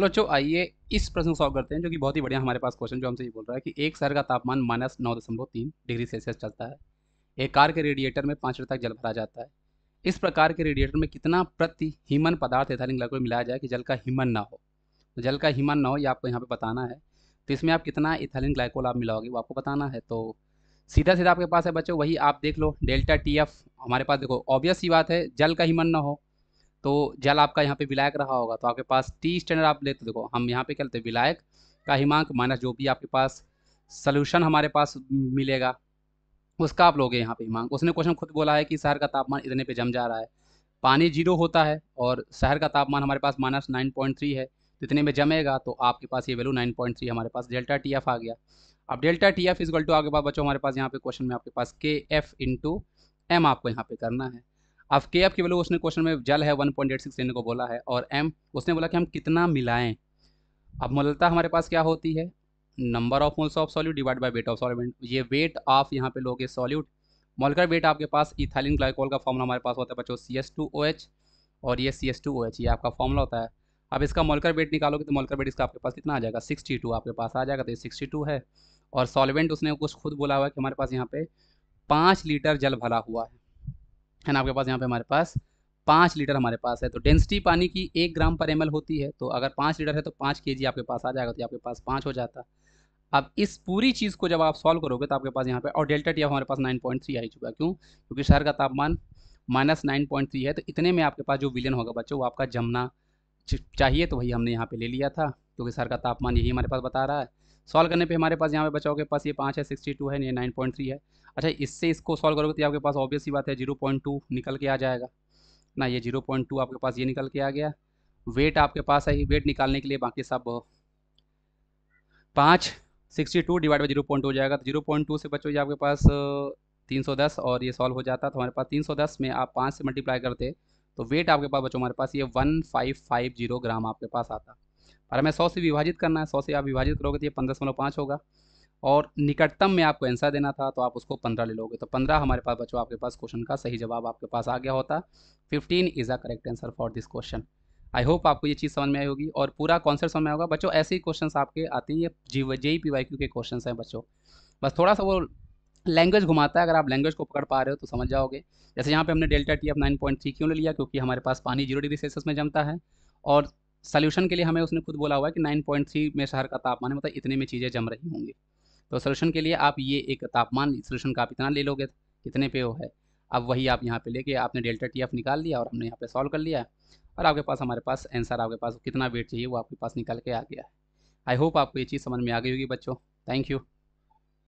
hello चो आइए इस प्रश्न को सॉल्व करते हैं जो कि बहुत ही बढ़िया हमारे पास क्वेश्चन जो हमसे ये बोल रहा है कि एक शहर का तापमान माइनस नौ दशमलव तीन डिग्री सेल्सियस चलता है एक कार के रेडिएटर में पाँच तक जल भरा जाता है इस प्रकार के रेडिएटर में कितना प्रति हिमन पदार्थ एथाइलिन ग्लाइकोल मिलाया जाए कि जल का हिमन ना हो तो जल का हिमन ना हो ये आपको यहाँ पर बताना है तो इसमें आप कितना इथाइलिन ग्लाइकोल आप मिलाओगे वो आपको बताना है तो सीधा सीधा आपके पास है बच्चों वही आप देख लो डेल्टा टी एफ हमारे पास देखो ऑब्वियस ही बात है जल का हिमन ना हो तो जल आपका यहाँ पे विलायक रहा होगा तो आपके पास टी स्टैंडर्ड आप लेते देखो हम यहाँ पे क्या लेते हैं विलायक का हिमांक माइनस जो भी आपके पास सोल्यूशन हमारे पास मिलेगा उसका आप लोगे यहाँ पे हिमांक उसने क्वेश्चन खुद बोला है कि शहर का तापमान इतने पे जम जा रहा है पानी जीरो होता है और शहर का तापमान हमारे पास माइनस नाइन पॉइंट थ्री है तो इतने में जमेगा तो आपके पास ये वैल्यू नाइन पॉइंट थ्री हमारे पास डेल्टा टी एफ आ गया अब delta T F is equal to आगे बाद बच्चों हमारे पास यहाँ पे क्वेश्चन में आपके पास के एफ इंटू एम आपको यहाँ पे करना है अब के एफ की वैल्यू उसने क्वेश्चन में जल है 1.86 लेने को बोला है और एम उसने बोला कि हम कितना मिलाएं अब मोलता हमारे पास क्या होती है number of moles of solute divide by weight of solute ये वेट ऑफ यहाँ पे लोगे सॉल्यूट मोलकर वेट आपके पास इथाइलिन ग्लाइकोल का फॉर्मूला हमारे पास होता है बच्चों C S two O H और ये C S two O H ये आपका फॉर्मूला होता है अब इसका मोलकर वेट निकालोगे तो मोलकर वेट इसका आपके पास कितना आ जाएगा सिक्सटी टू आपके पास आ जाएगा तो ये सिक्सटी टू है और सॉल्वेंट उसने कुछ खुद बोला हुआ है कि हमारे पास यहाँ पे पाँच लीटर जल भरा हुआ है ना आपके पास यहाँ पे हमारे पास पाँच लीटर हमारे पास है तो डेंसिटी पानी की एक ग्राम पर एम होती है तो अगर पाँच लीटर है तो पाँच के आपके पास आ जाएगा तो आपके पास पाँच हो जाता अब इस पूरी चीज़ को जब आप सॉल्व करोगे तो आपके पास यहाँ पे और डेल्टा टी हमारे पास 9.3 आ ही चुका क्यों क्योंकि शहर का तापमान माइनस नाइन पॉइंट थ्री है तो इतने में आपके पास जो विलियन होगा बच्चों वो आपका जमना चाहिए तो वही हमने यहाँ पे ले लिया था क्योंकि शहर का तापमान यही हमारे पास बता रहा है सॉल्व करने पे हमारे पास यहाँ पे बचाओ के पास ये पाँच है सिक्सटी टू है ये नाइन पॉइंट थ्री है अच्छा इससे इसको सॉल्व करोगे तो आपके पास ऑब्वियस ही बात है जीरो पॉइंट टू निकल के आ जाएगा ना ये जीरो पॉइंट टू आपके पास ये निकल के आ गया वेट आपके पास है वेट निकालने के लिए बाकी सब पाँच sixty two divide by zero point हो जाएगा तो जीरो पॉइंट टू से बचो ये आपके पास तीन सौ दस और ये सॉल्व हो जाता तो हमारे पास तीन सौ दस में आप पाँच से मल्टीप्लाई करते तो वेट आपके पास बचो हमारे पास ये one five five zero gram आपके पास आता और हमें सौ से विभाजित करना है सौ से आप विभाजित करोगे तो ये पंद्रह सौ पाँच होगा और निकटतम में आपको आंसर देना था तो आप उसको पंद्रह ले लोगे तो पंद्रह हमारे पास बच्चों आपके पास क्वेश्चन का सही जवाब आपके पास आ गया होता fifteen is a correct answer for this question I hope आपको ये चीज़ समझ में आई होगी और पूरा कॉन्सेप्ट समझ में होगा बच्चों ऐसे ही क्वेश्चन आपके आते हैं ये G J P Y Q के क्वेश्चन हैं बच्चों बस थोड़ा सा वो लैंग्वेज घुमाता है अगर आप लैंग्वेज को पकड़ पा रहे हो तो समझ जाओगे जैसे यहाँ पे हमने delta T F nine point three क्यों ले लिया क्योंकि हमारे पास पानी जीरो डिग्री सेल्सियस में जमता है और सोल्यूशन के लिए हमें उसने खुद बोला हुआ है कि 9.3 में शहर का तापमान है मतलब इतने में चीज़ें जम रही होंगी तो सोल्यूशन के लिए आप ये एक तापमान सोल्यूशन का आप इतना ले लोगे कितने पे वो है अब वही आप यहाँ पे लेके आपने डेल्टा टी एफ निकाल लिया और हमने यहाँ पे सॉल्व कर लिया और आपके पास हमारे पास आंसर आपके पास कितना वेट चाहिए वो आपके पास निकल के आ गया है आई होप आपको ये चीज़ समझ में आ गई होगी बच्चों थैंक यू